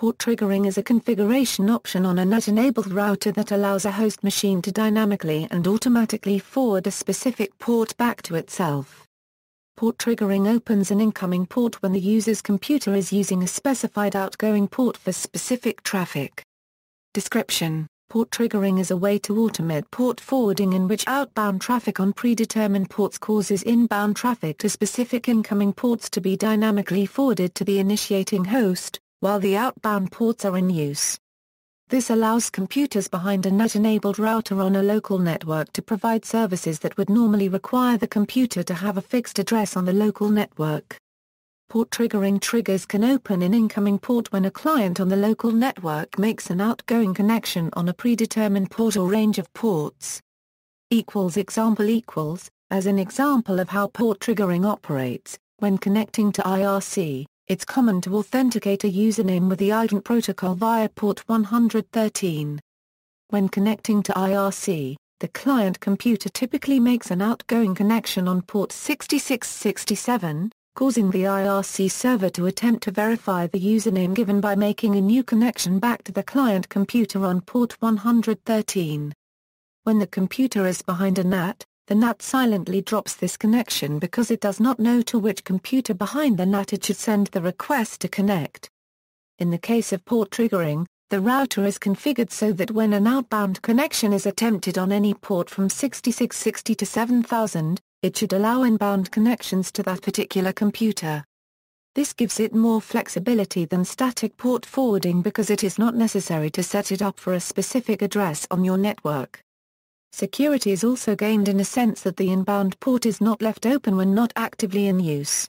port triggering is a configuration option on a NAT-enabled router that allows a host machine to dynamically and automatically forward a specific port back to itself. Port triggering opens an incoming port when the user's computer is using a specified outgoing port for specific traffic. Description Port triggering is a way to automate port forwarding in which outbound traffic on predetermined ports causes inbound traffic to specific incoming ports to be dynamically forwarded to the initiating host, while the outbound ports are in use. This allows computers behind a NAT-enabled router on a local network to provide services that would normally require the computer to have a fixed address on the local network. Port triggering triggers can open an incoming port when a client on the local network makes an outgoing connection on a predetermined port or range of ports. Equals example equals, as an example of how port triggering operates, when connecting to IRC it's common to authenticate a username with the IDENT protocol via port 113. When connecting to IRC, the client computer typically makes an outgoing connection on port 6667, causing the IRC server to attempt to verify the username given by making a new connection back to the client computer on port 113. When the computer is behind a NAT, the NAT silently drops this connection because it does not know to which computer behind the NAT it should send the request to connect. In the case of port triggering, the router is configured so that when an outbound connection is attempted on any port from 6660 to 7000, it should allow inbound connections to that particular computer. This gives it more flexibility than static port forwarding because it is not necessary to set it up for a specific address on your network. Security is also gained in a sense that the inbound port is not left open when not actively in use.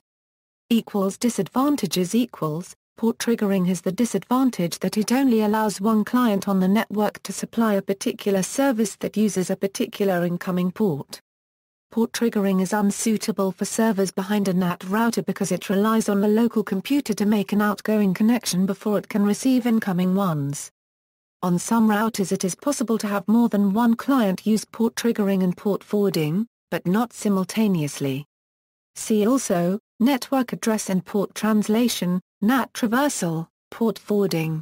Equals disadvantages equals, port triggering has the disadvantage that it only allows one client on the network to supply a particular service that uses a particular incoming port. Port triggering is unsuitable for servers behind a NAT router because it relies on the local computer to make an outgoing connection before it can receive incoming ones. On some routers it is possible to have more than one client use port triggering and port forwarding, but not simultaneously. See also, network address and port translation, NAT traversal, port forwarding.